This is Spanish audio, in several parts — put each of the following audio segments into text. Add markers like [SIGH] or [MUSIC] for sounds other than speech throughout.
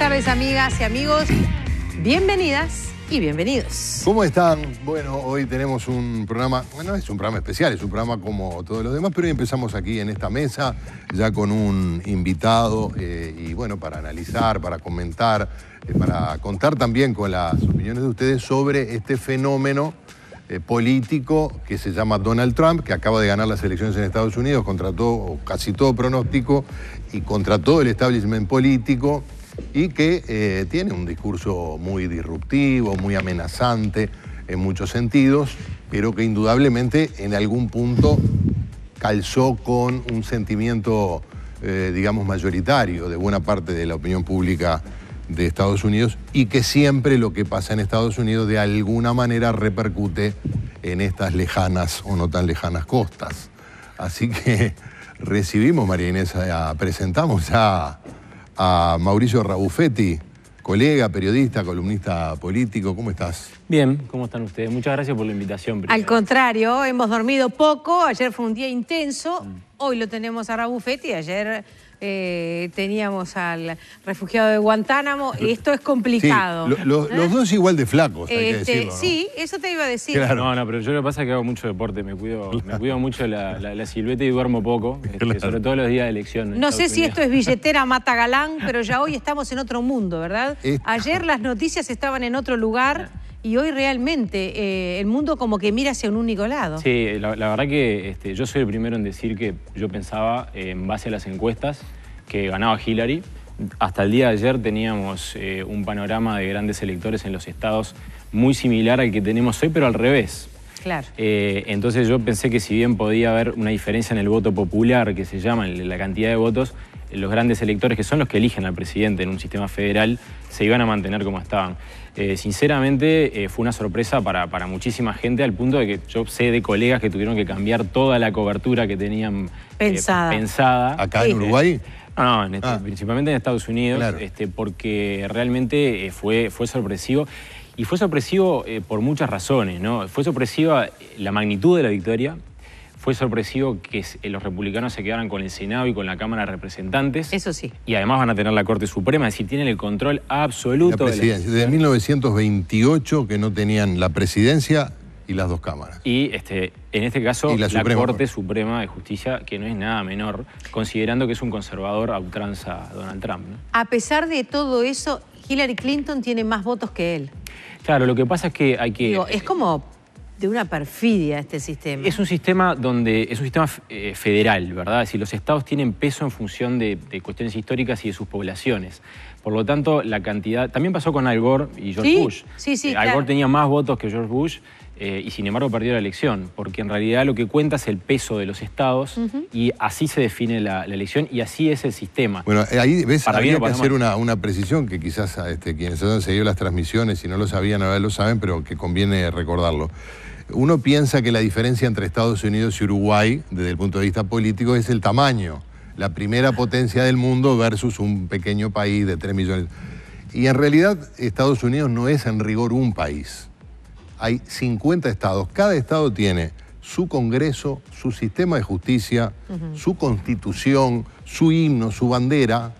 Buenas tardes, amigas y amigos. Bienvenidas y bienvenidos. ¿Cómo están? Bueno, hoy tenemos un programa, bueno, es un programa especial, es un programa como todos los demás, pero hoy empezamos aquí en esta mesa ya con un invitado eh, y bueno, para analizar, para comentar, eh, para contar también con las opiniones de ustedes sobre este fenómeno eh, político que se llama Donald Trump, que acaba de ganar las elecciones en Estados Unidos, contra todo, casi todo pronóstico y contra todo el establishment político y que eh, tiene un discurso muy disruptivo, muy amenazante en muchos sentidos, pero que indudablemente en algún punto calzó con un sentimiento, eh, digamos, mayoritario de buena parte de la opinión pública de Estados Unidos y que siempre lo que pasa en Estados Unidos de alguna manera repercute en estas lejanas o no tan lejanas costas. Así que recibimos, María Inés, eh, presentamos ya a Mauricio Rabufetti, colega, periodista, columnista político. ¿Cómo estás? Bien, ¿cómo están ustedes? Muchas gracias por la invitación. Al contrario, hemos dormido poco, ayer fue un día intenso, mm. hoy lo tenemos a Rabufetti, ayer eh, teníamos al refugiado de Guantánamo. Y Esto es complicado. ¿Eh? Los dos igual de flacos, este, Sí, eso te iba a decir. No, no, pero yo lo que pasa es que hago mucho deporte, me cuido, me cuido mucho la, silueta y duermo poco, este, sobre todo los días de elección. No sé si esto es [LAUGHS] billetera mata galán, pero ya hoy estamos en otro mundo, ¿verdad? Ayer las noticias estaban en otro lugar y hoy realmente eh, el mundo como que mira hacia un único lado. Sí, la, verdad que este, yo soy el primero en decir que yo pensaba, eh, en base a las encuestas, que ganaba Hillary. Hasta el día de ayer teníamos eh, un panorama de grandes electores en los estados muy similar al que tenemos hoy, pero al revés. Claro. entonces yo pensé que si bien podía haber una diferencia en el voto popular, que se llama, la cantidad de votos, los grandes electores que son los que eligen al presidente en un sistema federal se iban a mantener como estaban. Eh, sinceramente eh, fue una sorpresa para, muchísima gente al punto de que yo sé de colegas que tuvieron que cambiar toda la cobertura que tenían eh, pensada. ¿Acá en Uruguay? No, este, ah. principalmente en Estados Unidos, este, porque realmente fue, fue sorpresivo. Y fue sorpresivo por muchas razones, ¿no? Fue sorpresiva la magnitud de la victoria, fue sorpresivo que eh, los republicanos se quedaran con el Senado y con la Cámara de Representantes. Eso sí. Y además van a tener la Corte Suprema, es decir, tienen el control absoluto. La presidencia. De Desde 1928 que no tenían la presidencia y las dos cámaras. Y este, en este caso, la, Corte Suprema de Justicia, que no es nada menor, considerando que es un conservador a ultranza Donald Trump. A pesar de todo eso, Hillary Clinton tiene más votos que él. Claro, lo que pasa es que hay que... Eh, es como de una perfidia este sistema. Es un sistema donde es un sistema eh, federal, ¿verdad? Es decir, los estados tienen peso en función de, cuestiones históricas y de sus poblaciones. Por lo tanto, la cantidad también pasó con Al Gore y George Bush. Sí, sí, eh, Al Gore tenía más votos que George Bush. Eh, y sin embargo perdió la elección, porque en realidad lo que cuenta es el peso de los estados y así se define la, elección y así es el sistema. Bueno, ahí ves, había que hacer una, precisión que quizás este, quienes han seguido las transmisiones y no lo sabían ahora lo saben, pero que conviene recordarlo. Uno piensa que la diferencia entre Estados Unidos y Uruguay, desde el punto de vista político, es el tamaño. La primera potencia del mundo versus un pequeño país de 3 millones. Y en realidad Estados Unidos no es en rigor un país. Hay 50 estados. Cada estado tiene su Congreso, su sistema de justicia, su constitución, su himno, su bandera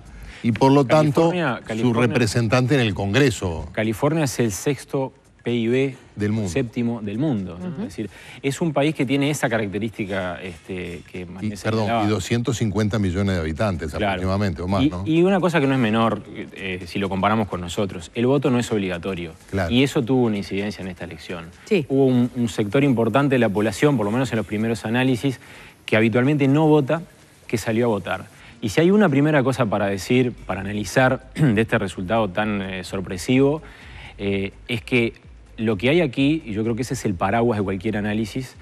y por lo tanto su representante en el Congreso. California es el sexto PIB del mundo. séptimo del mundo. Es decir, es un país que tiene esa característica este, que Perdón, y 250 millones de habitantes aproximadamente, o más, y, una cosa que no es menor, eh, si lo comparamos con nosotros, el voto no es obligatorio. Y eso tuvo una incidencia en esta elección. Hubo un, sector importante de la población, por lo menos en los primeros análisis, que habitualmente no vota, que salió a votar. Y si hay una primera cosa para decir, para analizar [CLEARS THROAT] de este resultado tan eh, sorpresivo, eh, es que lo que hay aquí, y yo creo que ese es el paraguas de cualquier análisis,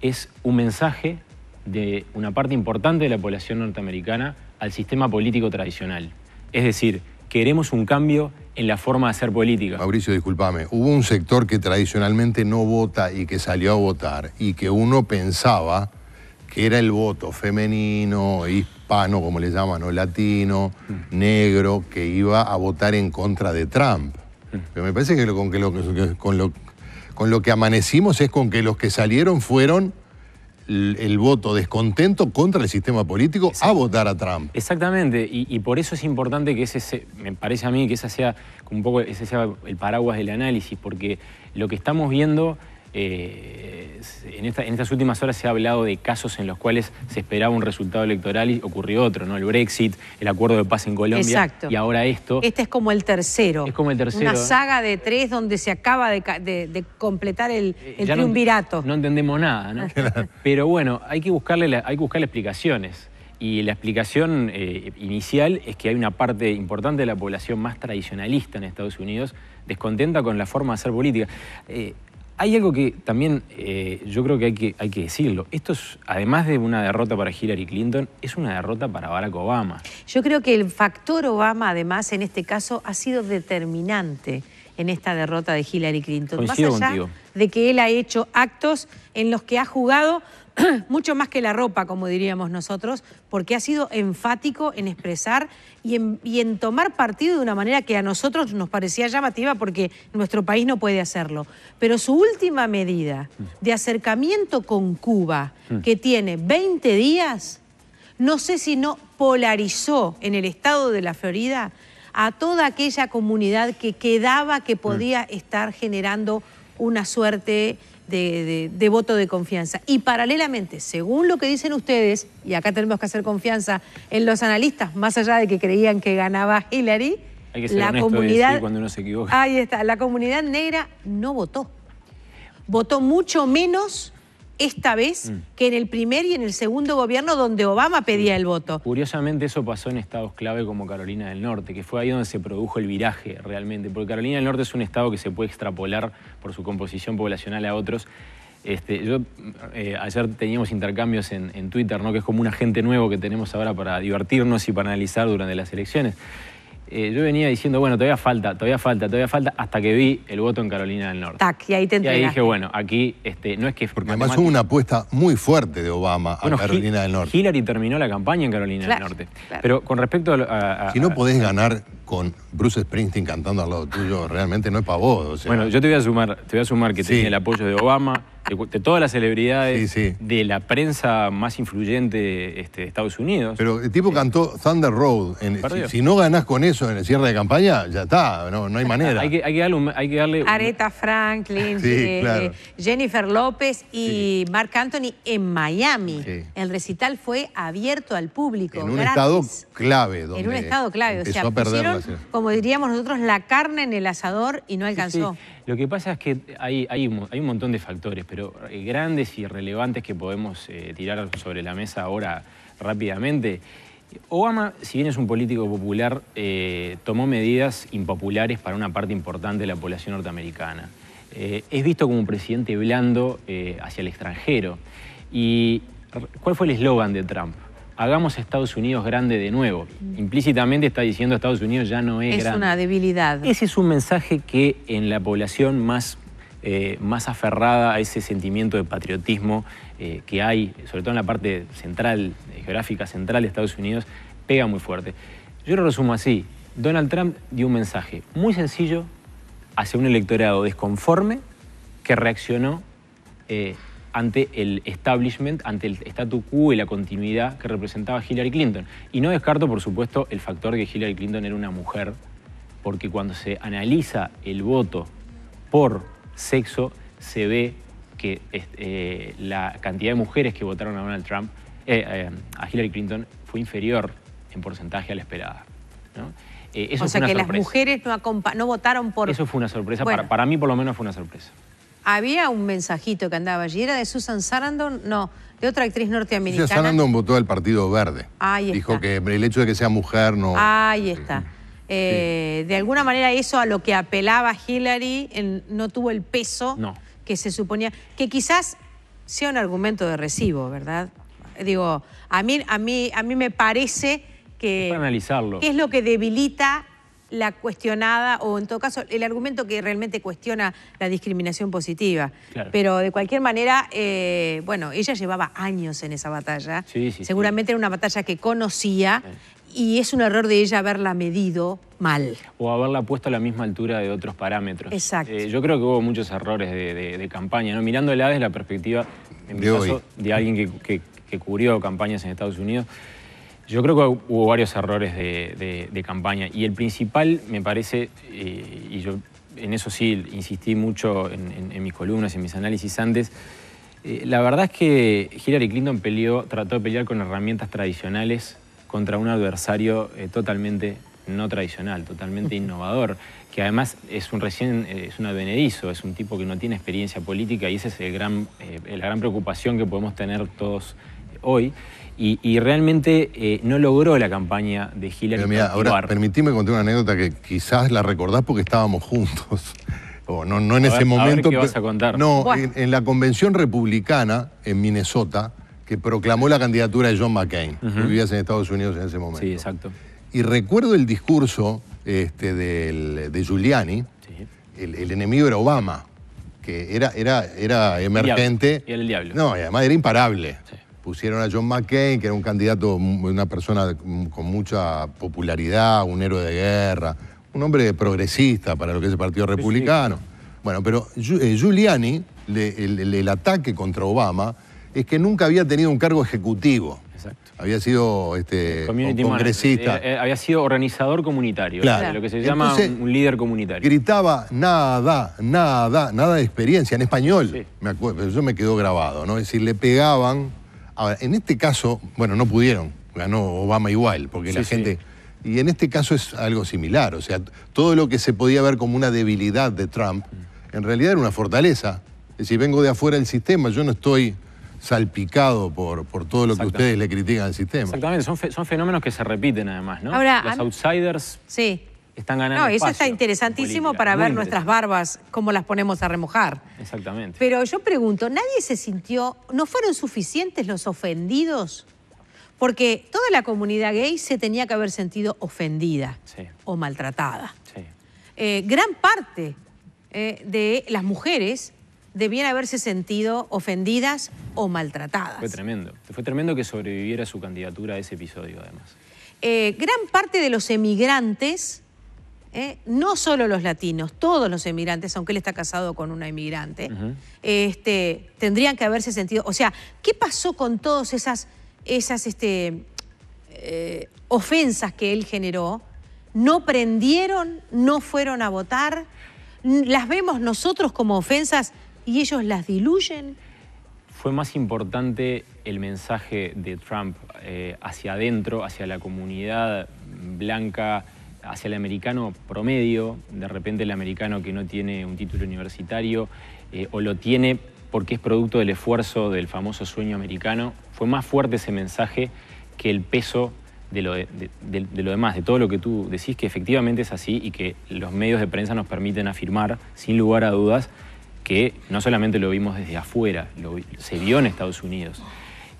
es un mensaje de una parte importante de la población norteamericana al sistema político tradicional. Es decir, queremos un cambio en la forma de hacer política. Mauricio, discúlpame, hubo un sector que tradicionalmente no vota y que salió a votar y que uno pensaba que era el voto femenino, hispano, como le llaman, o latino, mm. negro, que iba a votar en contra de Trump. Pero me parece que, con, lo, que amanecimos es con que los que salieron fueron el, voto descontento contra el sistema político a votar a Trump. Exactamente, y, por eso es importante que ese, me parece a mí que ese sea un poco ese sea el paraguas del análisis, porque lo que estamos viendo eh, en, estas últimas horas se ha hablado de casos en los cuales se esperaba un resultado electoral y ocurrió otro, ¿no? El Brexit, el acuerdo de paz en Colombia. Exacto. Y ahora esto. Este es como el tercero. Es como el tercero. Una saga de tres donde se acaba de, completar el, eh, triunvirato. No, entendemos nada, ¿no? Ah. Pero bueno, hay que buscarle, hay que explicaciones. Y la explicación eh, inicial es que hay una parte importante de la población más tradicionalista en Estados Unidos descontenta con la forma de hacer política. Eh, hay algo que también eh, yo creo que hay, que hay que decirlo. Esto es, además de una derrota para Hillary Clinton, es una derrota para Barack Obama. Yo creo que el factor Obama, además, en este caso, ha sido determinante en esta derrota de Hillary Clinton. Más allá de que él ha hecho actos en los que ha jugado [CLEARS THROAT] mucho más que la ropa, como diríamos nosotros, porque ha sido enfático en expresar y en, tomar partido de una manera que a nosotros nos parecía llamativa porque nuestro país no puede hacerlo. Pero su última medida de acercamiento con Cuba, mm. que tiene 20 días, no sé si no polarizó en el estado de la Florida a toda aquella comunidad que quedaba, que mm. podía estar generando una suerte de, voto de confianza. Y paralelamente, según lo que dicen ustedes, y acá tenemos que hacer confianza en los analistas, más allá de que creían que ganaba Hillary, Hay la comunidad cuando uno se equivoca. Ahí está, la comunidad negra no votó. Votó mucho menos esta vez mm. que en el primer y en el segundo gobierno donde Obama pedía el voto. Curiosamente eso pasó en estados clave como Carolina del Norte, que fue ahí donde se produjo el viraje realmente, porque Carolina del Norte es un estado que se puede extrapolar por su composición poblacional a otros. Este, yo, eh, ayer teníamos intercambios en, Twitter, ¿no? que es como un agente nuevo que tenemos ahora para divertirnos y para analizar durante las elecciones. Eh, yo venía diciendo, bueno, todavía falta, todavía falta, todavía falta, hasta que vi el voto en Carolina del Norte. y ahí te Y ahí dije, bueno, aquí este, no es que... Porque además hubo una apuesta muy fuerte de Obama a Carolina del Norte. Hillary terminó la campaña en Carolina del Norte. Pero con respecto a, si no podés ganar con Bruce Springsteen cantando al lado tuyo, realmente no es para vos. Bueno, yo te voy a sumar, te voy a sumar que tenía el apoyo de Obama de, todas las celebridades, de la prensa más influyente este, de Estados Unidos. Pero el tipo eh, cantó Thunder Road. si, no ganás con eso en el cierre de campaña, ya está, no, hay [LAUGHS] manera. hay, que, darle Aretha Franklin, eh, eh, Jennifer López y Mark Anthony en Miami. El recital fue abierto al público. En un estado clave. en un estado clave. O sea, pusieron, como diríamos nosotros, la carne en el asador y no alcanzó. Lo que pasa es que hay, hay, hay un montón de factores, pero pero eh, grandes y relevantes que podemos eh, tirar sobre la mesa ahora rápidamente. Obama, si bien es un político popular, eh, tomó medidas impopulares para una parte importante de la población norteamericana. es visto como un presidente blando hacia el extranjero. ¿Y cuál fue el eslogan de Trump? hagamos Estados Unidos grande de nuevo. Implícitamente está diciendo Estados Unidos ya no es, es grande. Es una debilidad. Ese es un mensaje que en la población más eh, más aferrada a ese sentimiento de patriotismo eh, que hay, sobre todo en la parte central, eh, geográfica central de Estados Unidos, pega muy fuerte. Yo lo resumo así. Donald Trump dio un mensaje muy sencillo hacia un electorado desconforme que reaccionó ante el establishment, ante el statu quo y la continuidad que representaba Hillary Clinton. Y no descarto, por supuesto, el factor que Hillary Clinton era una mujer, porque cuando se analiza el voto por sexo, se ve que eh, la cantidad de mujeres que votaron a Donald Trump, eh, eh, a Hillary Clinton, fue inferior en porcentaje a la esperada. eso o sea que las mujeres no, votaron por... Eso fue una sorpresa, para, mí por lo menos fue una sorpresa había un mensajito que andaba allí, era de Susan Sarandon, no, de otra actriz norteamericana. Susan Sarandon votó al Partido Verde. Dijo que el hecho de que sea mujer no... Ahí está. Eh, de alguna manera eso a lo que apelaba Hillary no tuvo el peso que se suponía, que quizás sea un argumento de recibo, ¿verdad? Digo, a mí, a mí, a mí me parece que... analizarlo. es lo que debilita la cuestionada o en todo caso el argumento que realmente cuestiona la discriminación positiva. Pero de cualquier manera, eh, bueno, ella llevaba años en esa batalla. Seguramente era una batalla que conocía y es un error de ella haberla medido mal. O haberla puesto a la misma altura de otros parámetros. Exacto. Eh, yo creo que hubo muchos errores de, campaña, ¿no? mirándola desde la perspectiva, en de, alguien que, cubrió campañas en Estados Unidos. Yo creo que hubo varios errores de, campaña y el principal me parece, eh, y yo en eso sí insistí mucho en, mis columnas, en mis análisis antes, eh, la verdad es que Hillary Clinton peleó, trató de pelear con herramientas tradicionales contra un adversario eh, totalmente no tradicional, totalmente innovador, que además es un recién, eh, es un advenedizo, es un tipo que no tiene experiencia política y esa es el gran, eh, la gran preocupación que podemos tener todos hoy. Y, realmente no logró la campaña de Hillary. Pero ahora permitime contar una anécdota que quizás la recordás porque estábamos juntos. [LAUGHS] O no, en ese momento. A qué vas a contar. No, en la convención republicana en Minnesota, que proclamó la candidatura de John McCain. vivías en Estados Unidos en ese momento. Sí, exacto. Y recuerdo el discurso este, de Giuliani, el, enemigo era Obama, que era, era, era emergente. Y el diablo. No, y además era imparable. Pusieron a John McCain, que era un candidato, una persona con mucha popularidad, un héroe de guerra, un hombre progresista para lo que es el Partido Republicano. bueno, pero eh, Giuliani, el ataque contra Obama es que nunca había tenido un cargo ejecutivo. Exacto. Había sido este, congresista. Eh, eh, había sido organizador comunitario, lo que se llama un líder comunitario. Gritaba nada, nada, nada de experiencia, en español. Me yo me quedó grabado, ¿no? Es decir, le pegaban. Ahora, en este caso, bueno, no pudieron, ganó Obama igual, porque la gente. Y en este caso es algo similar, o sea, todo lo que se podía ver como una debilidad de Trump, en realidad era una fortaleza. Es decir, vengo de afuera del sistema, yo no estoy salpicado por, por todo lo que ustedes le critican al sistema. Exactamente, son, fenómenos que se repiten además, ¿no? Ahora, Los outsiders sí. están ganando. No, eso está interesantísimo para ver nuestras barbas, cómo las ponemos a remojar. Exactamente. Pero yo pregunto, ¿nadie se sintió, no fueron suficientes los ofendidos? Porque toda la comunidad gay se tenía que haber sentido ofendida o maltratada. Sí. Eh, gran parte eh, de las mujeres debían haberse sentido ofendidas o maltratadas. Fue tremendo. Fue tremendo que sobreviviera su candidatura a ese episodio, además. Eh, gran parte de los emigrantes, eh, no solo los latinos, todos los emigrantes, aunque él está casado con una emigrante, este, tendrían que haberse sentido. O sea, ¿qué pasó con todas esas, esas este, eh, ofensas que él generó? ¿No prendieron? ¿No fueron a votar? ¿Las vemos nosotros como ofensas? y ellos las diluyen? Fue más importante el mensaje de Trump eh, hacia adentro, hacia la comunidad blanca, hacia el americano promedio, de repente el americano que no tiene un título universitario eh, o lo tiene porque es producto del esfuerzo del famoso sueño americano. Fue más fuerte ese mensaje que el peso de lo, demás, de todo lo que tú decís, que efectivamente es así y que los medios de prensa nos permiten afirmar, sin lugar a dudas, que no solamente lo vimos desde afuera, lo, se vio en Estados Unidos.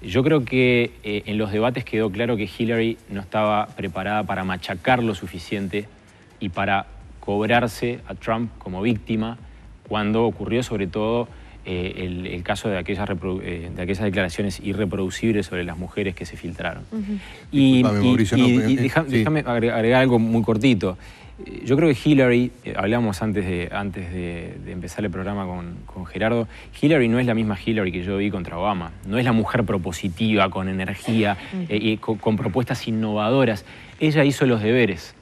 Yo creo que eh, en los debates quedó claro que Hillary no estaba preparada para machacar lo suficiente y para cobrarse a Trump como víctima cuando ocurrió sobre todo eh, el, caso eh, de aquellas, declaraciones irreproducibles sobre las mujeres que se filtraron. Y, déjame agregar algo muy cortito. Yo creo que Hillary, eh, hablamos antes de, antes de, empezar el programa con, Gerardo, Hillary no es la misma Hillary que yo vi contra Obama. No es la mujer propositiva, con energía, eh, con, propuestas innovadoras. Ella hizo los deberes.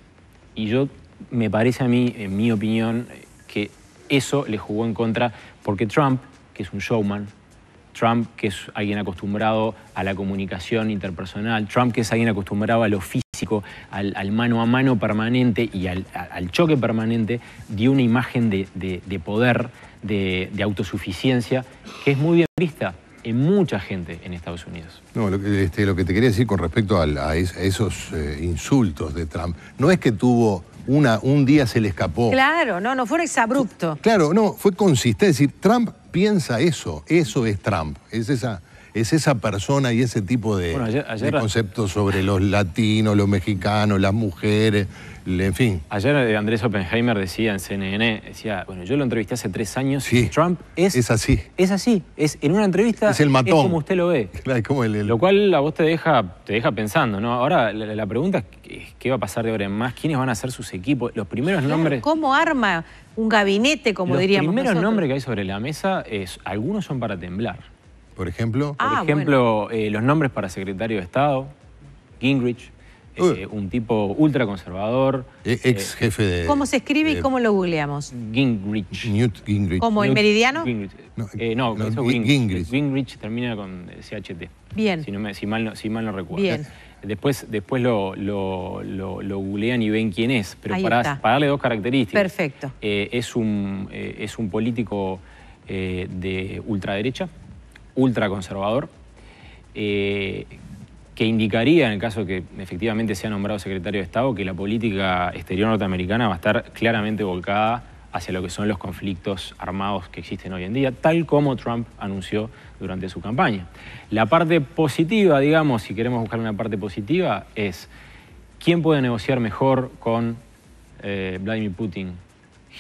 Y yo, me parece a mí, en mi opinión, que eso le jugó en contra porque Trump, que es un showman, Trump, que es alguien acostumbrado a la comunicación interpersonal, Trump, que es alguien acostumbrado al oficio, al, mano a mano permanente y al, choque permanente, dio una imagen de, poder, de, autosuficiencia, que es muy bien vista en mucha gente en Estados Unidos. No, lo que, este, te quería decir con respecto a, esos eh, insultos de Trump, no es que tuvo una, un día se le escapó. Claro, no, no fue exabrupto. Claro, no, fue consistente. Es decir, Trump piensa eso, eso es Trump, es esa es esa persona y ese tipo de, conceptos sobre los latinos, los mexicanos, las mujeres, en fin. Ayer eh, Andrés Oppenheimer decía en CNN, decía, bueno, yo lo entrevisté hace tres años, sí, Trump es... Es así. Es así, es en una entrevista... Es el matón. como usted lo ve. [LAUGHS] Lo cual a vos te deja, te deja pensando, ¿no? Ahora la, pregunta es qué va a pasar de ahora en más, quiénes van a ser sus equipos, los primeros nombres... ¿Cómo arma un gabinete, como diríamos Los primeros nombres que hay sobre la mesa, es, algunos son para temblar por ejemplo. por ah, ejemplo, eh, los nombres para secretario de Estado, Gingrich, eh, un tipo ultraconservador. E, ex eh, jefe de... ¿Cómo se escribe y cómo lo googleamos? Gingrich. Newt Gingrich. ¿Como el meridiano? Gingrich. No, Gingrich. Gingrich. termina con CHT. Bien. Si, no mal, no, recuerdo. Bien. Después, después lo, lo, lo, googlean y ven quién es. Pero para, darle dos características. Perfecto. es, un, es un político de ultraderecha ultraconservador, eh, que indicaría, en el caso que efectivamente sea nombrado secretario de Estado, que la política exterior norteamericana va a estar claramente volcada hacia lo que son los conflictos armados que existen hoy en día, tal como Trump anunció durante su campaña. La parte positiva, digamos, si queremos buscar una parte positiva, es quién puede negociar mejor con eh, Vladimir Putin,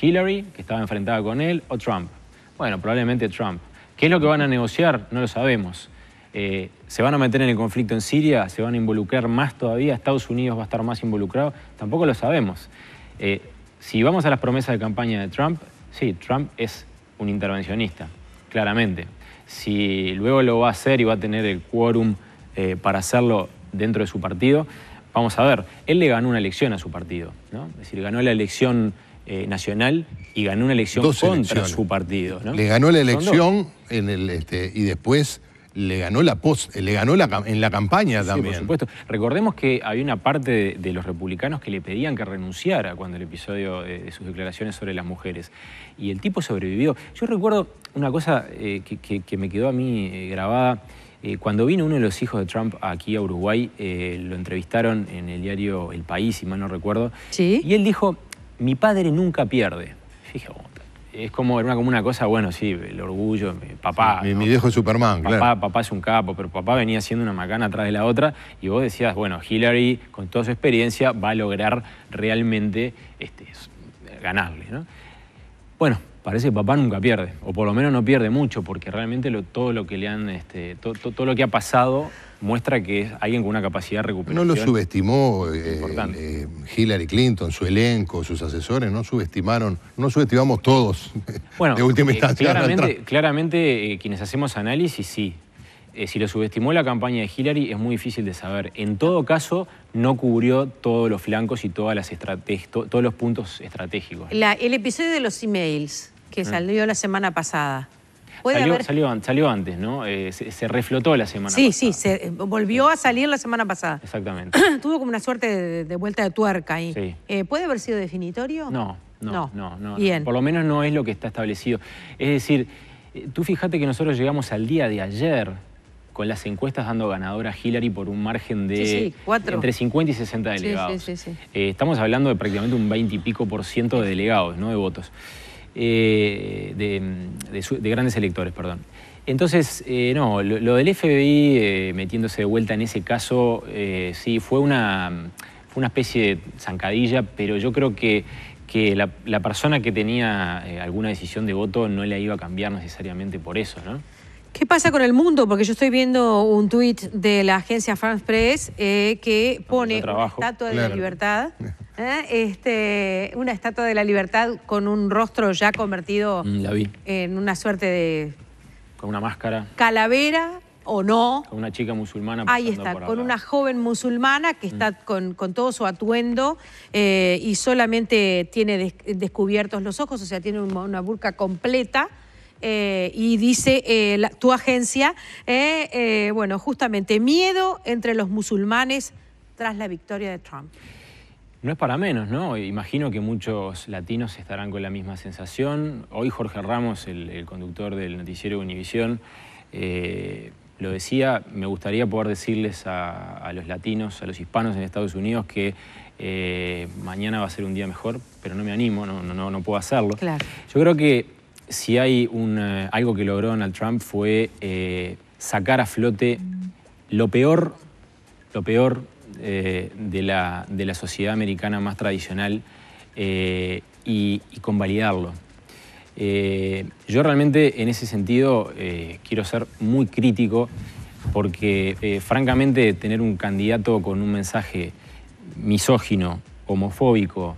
Hillary, que estaba enfrentada con él, o Trump. Bueno, probablemente Trump. ¿Qué es lo que van a negociar? No lo sabemos. Eh, ¿Se van a meter en el conflicto en Siria? ¿Se van a involucrar más todavía? ¿Estados Unidos va a estar más involucrado? Tampoco lo sabemos. Eh, si vamos a las promesas de campaña de Trump, sí, Trump es un intervencionista, claramente. Si luego lo va a hacer y va a tener el quórum eh, para hacerlo dentro de su partido, vamos a ver. Él le ganó una elección a su partido, ¿no? Es decir, ganó la elección eh, nacional y ganó una elección contra su partido. Le ganó la elección este, y después le ganó la post, le ganó en la campaña también. Por supuesto. Recordemos que había una parte de, los republicanos que le pedían que renunciara cuando el episodio de, sus declaraciones sobre las mujeres. Y el tipo sobrevivió. Yo recuerdo una cosa eh, que, me quedó a mí eh, grabada. cuando vino uno de los hijos de Trump aquí a Uruguay, lo entrevistaron en el diario El País, si mal no recuerdo. Sí. Y él dijo, mi padre nunca pierde. fíjate. es como, como una cosa, bueno, sí, el orgullo, mi papá. mi, viejo es Superman, claro. Papá es un capo, pero papá venía haciendo una macana atrás de la otra y vos decías, bueno, Hillary, con toda su experiencia, va a lograr realmente este, ganarle, ¿no? Bueno, parece que papá nunca pierde, o por lo menos no pierde mucho, porque realmente todo lo que le han, este, todo lo que ha pasado muestra que es alguien con una capacidad de recuperación. No lo subestimó eh, eh, Hillary Clinton, su elenco, sus asesores, no subestimaron, no subestimamos todos [LAUGHS] bueno, de última eh, instancia. claramente, quienes hacemos análisis, sí. si lo subestimó la campaña de Hillary es muy difícil de saber. En todo caso, no cubrió todos los flancos y todas las todos los puntos estratégicos. el episodio de los emails que mm. salió la semana pasada. Salió, antes, ¿no? Eh, se, reflotó la semana sí, pasada. Sí, sí, se eh, volvió a salir la semana pasada. Exactamente. [CLEARS THROAT] Tuvo como una suerte de, vuelta de tuerca ahí. Eh, ¿Puede haber sido definitorio? No, no, no, no, Bien. Por lo menos no es lo que está establecido. Es decir, tú fíjate que nosotros llegamos al día de ayer con las encuestas dando ganadora a Hillary por un margen de entre 50 y 60 delegados. Sí, estamos hablando de prácticamente un 20 y pico por ciento de delegados, no de votos. Eh, de, grandes electores, perdón. Entonces, eh, no, lo, del FBI eh, metiéndose de vuelta en ese caso, sí, fue una, especie de zancadilla, pero yo creo que, que la, la persona que tenía alguna decisión de voto no la iba a cambiar necesariamente por eso, ¿no? ¿Qué pasa con el mundo? Porque yo estoy viendo un tuit de la agencia France Press eh, que pone una estatua de la libertad. [LAUGHS] Eh, este, una estatua de la libertad con un rostro ya convertido mm, en una suerte de. Con una máscara. Calavera o no. Con una chica musulmana. Ahí está, con una joven musulmana que está mm. con, con, todo su atuendo eh, y solamente tiene descubiertos los ojos, o sea, tiene una burca completa eh, y dice eh, tu agencia, eh, bueno, justamente miedo entre los musulmanes tras la victoria de Trump. No es para menos, ¿no? Imagino que muchos latinos estarán con la misma sensación. Hoy Jorge Ramos, el, conductor del noticiero Univisión, lo decía, me gustaría poder decirles a, los latinos, a los hispanos en Estados Unidos que mañana va a ser un día mejor, pero no me animo, no, no puedo hacerlo. Claro. Yo creo que si hay un, eh, algo que logró Donald Trump fue eh, sacar a flote lo peor, lo peor eh, de, la, sociedad americana más tradicional y, y, convalidarlo. yo realmente en ese sentido quiero ser muy crítico porque francamente tener un candidato con un mensaje misógino, homofóbico,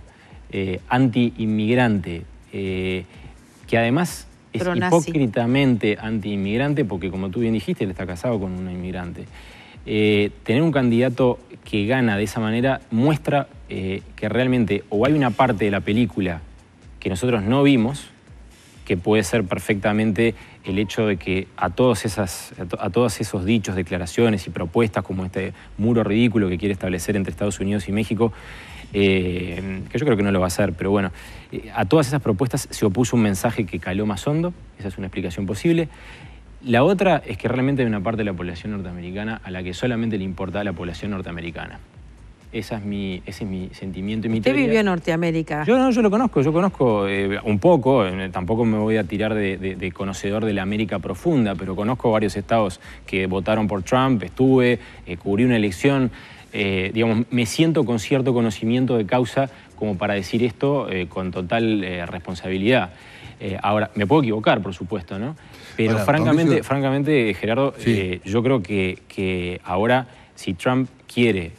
anti-inmigrante, que además es hipócritamente hipócritamente antiinmigrante, porque como tú bien dijiste, él está casado con una inmigrante. Eh, tener un candidato que gana de esa manera muestra eh, que realmente o hay una parte de la película que nosotros no vimos, que puede ser perfectamente el hecho de que a, todos esas, a, todos esos dichos, declaraciones y propuestas como este muro ridículo que quiere establecer entre Estados Unidos y México, eh, que yo creo que no lo va a hacer, pero bueno, eh, a todas esas propuestas se opuso un mensaje que caló más hondo, esa es una explicación posible. La otra es que realmente hay una parte de la población norteamericana a la que solamente le importa la población norteamericana. Esa es ese es mi sentimiento y mi ¿Usted vivió en Norteamérica? Yo no, yo lo conozco, yo conozco eh, un poco, eh, tampoco me voy a tirar de, conocedor de la América profunda, pero conozco varios estados que votaron por Trump, estuve, eh, cubrí una elección, digamos, me siento con cierto conocimiento de causa como para decir esto con total responsabilidad. ahora, me puedo equivocar, por supuesto, ¿no? Pero francamente, francamente, Gerardo, yo creo que ahora, si Trump quiere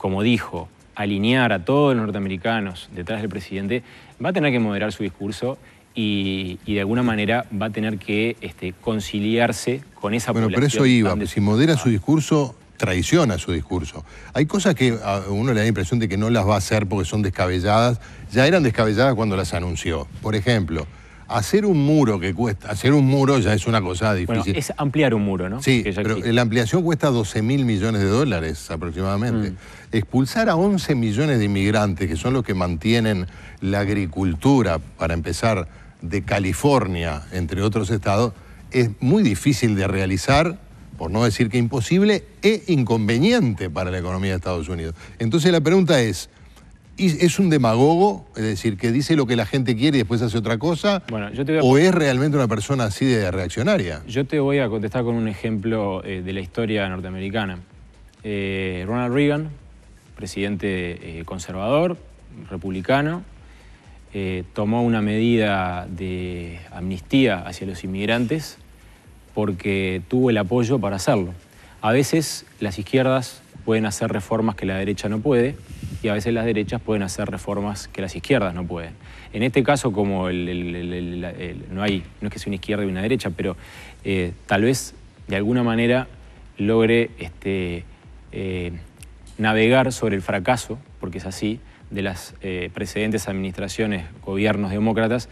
como dijo, alinear a todos los norteamericanos detrás del presidente, va a tener que moderar su discurso y, de alguna manera va a tener que este, conciliarse con esa bueno, población. Bueno, pero eso iba, pues, si modera su discurso, traiciona su discurso. Hay cosas que a uno le da la impresión de que no las va a hacer porque son descabelladas. Ya eran descabelladas cuando las anunció. Por ejemplo, hacer un muro que cuesta, hacer un muro ya es una cosa difícil. es ampliar un muro, ¿no? Sí, pero la ampliación cuesta 12 mil millones de dólares aproximadamente. Mm expulsar a 11 millones de inmigrantes, que son los que mantienen la agricultura, para empezar, de California, entre otros estados, es muy difícil de realizar, por no decir que imposible, e inconveniente para la economía de Estados Unidos. Entonces la pregunta es, ¿es un demagogo? Es decir, que dice lo que la gente quiere y después hace otra cosa. ¿O es realmente una persona así de reaccionaria? Yo te voy a contestar con un ejemplo eh, de la historia norteamericana. Eh, Ronald Reagan presidente eh, conservador, republicano, eh, tomó una medida de amnistía hacia los inmigrantes porque tuvo el apoyo para hacerlo. A veces las izquierdas pueden hacer reformas que la derecha no puede y a veces las derechas pueden hacer reformas que las izquierdas no pueden. En este caso, como el, no, hay, no es que sea una izquierda y una derecha, pero eh, tal vez de alguna manera logre este, navegar sobre el fracaso, porque es así, de las eh, precedentes administraciones, gobiernos demócratas,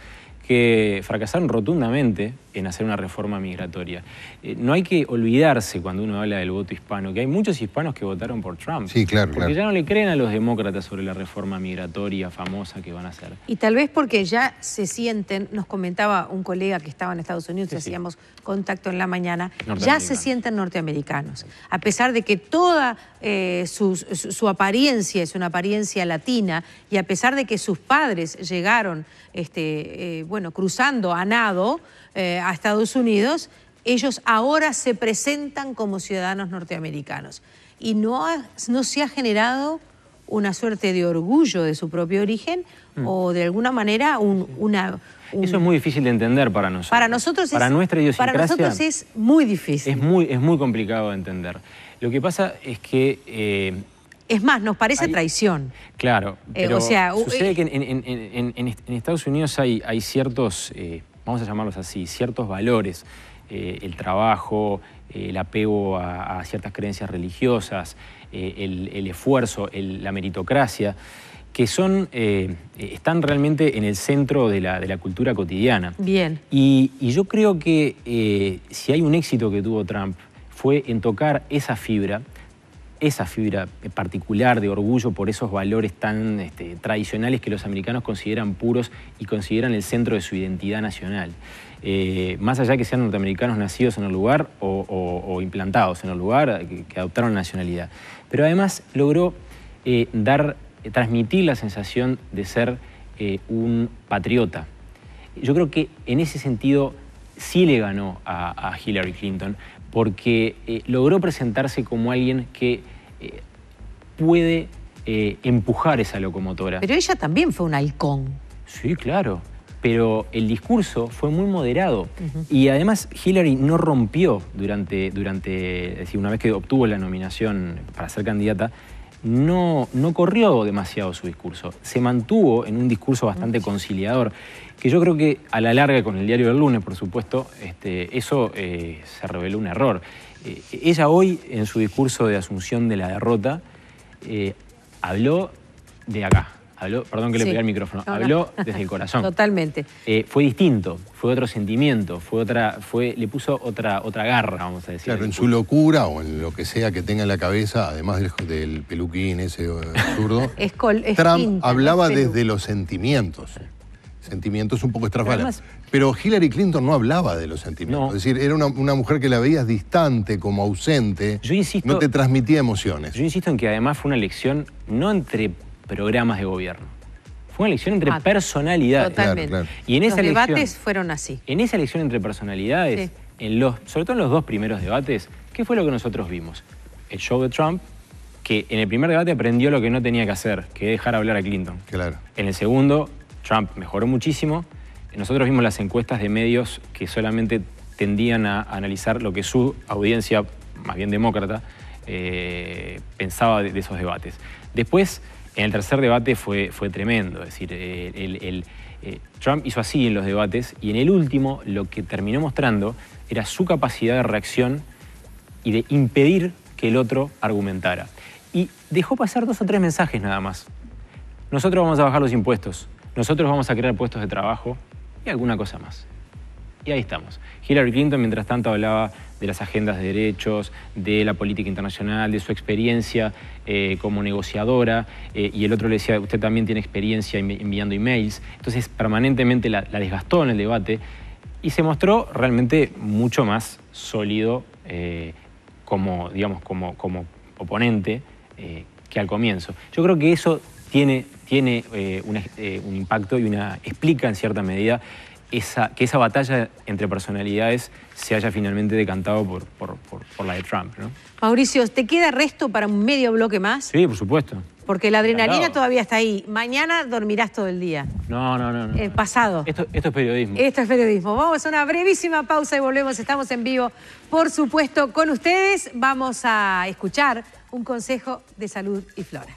que fracasaron rotundamente en hacer una reforma migratoria. Eh, no hay que olvidarse cuando uno habla del voto hispano, que hay muchos hispanos que votaron por Trump. Sí, claro. Porque ya no le creen a los demócratas sobre la reforma migratoria famosa que van a hacer. Y tal vez porque ya se sienten, nos comentaba un colega que estaba en Estados Unidos, hacíamos contacto en la mañana, ya se sienten norteamericanos. A pesar de que toda eh, su, apariencia es una apariencia latina y a pesar de que sus padres llegaron, este, eh, bueno, cruzando a nado, eh, a Estados Unidos, ellos ahora se presentan como ciudadanos norteamericanos. Y no, no se ha generado una suerte de orgullo de su propio origen mm. o de alguna manera un, una... Eso es muy difícil de entender para nosotros. Para nosotros para nuestra para nosotros es muy difícil. Es muy, es muy complicado de entender. Lo que pasa es que... Eh, es más, nos parece traición. Claro. Eh, pero o sea, sucede que en, Estados Unidos hay, hay ciertos vamos a llamarlos así, ciertos valores, eh, el trabajo, eh, el apego a, ciertas creencias religiosas, eh, el, esfuerzo, la meritocracia, que son, están realmente en el centro de la, cultura cotidiana. Bien. y yo creo que si hay un éxito que tuvo Trump fue en tocar esa fibra esa fibra particular de orgullo por esos valores tan este, tradicionales que los americanos consideran puros y consideran el centro de su identidad nacional. Eh, más allá que sean norteamericanos nacidos en el lugar o, implantados en el lugar, que, adoptaron la nacionalidad. Pero además logró eh, dar, eh, transmitir la sensación de ser un patriota. Yo creo que en ese sentido sí le ganó a Hillary Clinton, porque eh, logró presentarse como alguien que eh, puede eh, empujar esa locomotora. Pero ella también fue un halcón. Sí, claro. Pero el discurso fue muy moderado. Y además Hillary no rompió durante, durante, una vez que obtuvo la nominación para ser candidata, no, no corrió demasiado su discurso. Se mantuvo en un discurso bastante conciliador que yo creo que a la larga, con el diario del lunes, por supuesto, este, eso eh, se reveló un error. Eh, ella hoy, en su discurso de asunción de la derrota, eh, habló de acá. perdón que le pegué el micrófono. habló desde el corazón. [LAUGHS] Totalmente. fue distinto, fue otro sentimiento, fue otra, fue, le puso otra, otra garra, vamos a decir. Claro, en su locura o en lo que sea que tenga en la cabeza, además del, peluquín ese absurdo, [LAUGHS] Trump hablaba desde los sentimientos sentimientos un poco estrafales. Pero, Hillary Clinton no hablaba de los sentimientos. Es decir, era una, mujer que la veías distante, como ausente. Yo insisto, no te transmitía emociones. Yo insisto en que además fue una elección no entre programas de gobierno. Fue una elección entre ah, personalidades. Totalmente. Y en esa debates fueron así. En esa elección entre personalidades, en sobre todo en los dos primeros debates, ¿qué fue lo que nosotros vimos? El show de Trump, que en el primer debate aprendió lo que no tenía que hacer, que dejar hablar a Clinton. Claro. En el segundo Trump mejoró muchísimo. Nosotros vimos las encuestas de medios que solamente tendían a analizar lo que su audiencia, más bien demócrata, eh, pensaba de, esos debates. Después, en el tercer debate fue, fue tremendo. Es decir, eh, eh, Trump hizo así en los debates y en el último lo que terminó mostrando era su capacidad de reacción y de impedir que el otro argumentara. Y dejó pasar dos o tres mensajes nada más. Nosotros vamos a bajar los impuestos. Nosotros vamos a crear puestos de trabajo y alguna cosa más. Y ahí estamos. Hillary Clinton, mientras tanto, hablaba de las agendas de derechos, de la política internacional, de su experiencia eh, como negociadora, eh, y el otro le decía, usted también tiene experiencia enviando emails. Entonces, permanentemente la, desgastó en el debate y se mostró realmente mucho más sólido eh, como, digamos, como oponente que al comienzo. Yo creo que eso tiene tiene eh, eh, un, impacto y una explica en cierta medida que esa batalla entre personalidades se haya finalmente decantado por, por, la de Trump. Mauricio, ¿te queda resto para un medio bloque más? Sí, por supuesto. Porque la adrenalina todavía está ahí. Mañana dormirás todo el día. No, no, no. Eh, pasado. Esto, esto es periodismo. Esto es periodismo. Vamos a una brevísima pausa y volvemos. Estamos en vivo, por supuesto, con ustedes. Vamos a escuchar un consejo de salud y flora.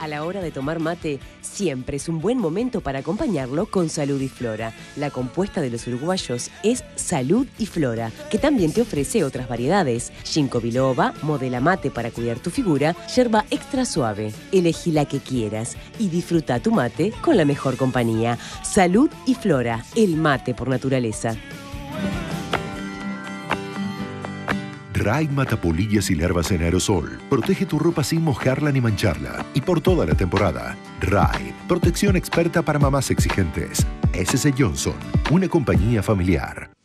A la hora de tomar mate, siempre es un buen momento para acompañarlo con Salud y Flora. La compuesta de los uruguayos es Salud y Flora, que también te ofrece otras variedades. Ginkgo biloba, modela mate para cuidar tu figura, yerba extra suave. Elegí la que quieras y disfruta tu mate con la mejor compañía. Salud y Flora, el mate por naturaleza. mata polillas y larvas en aerosol. Protege tu ropa sin mojarla ni mancharla. Y por toda la temporada. Raid, protección experta para mamás exigentes. SS Johnson, una compañía familiar.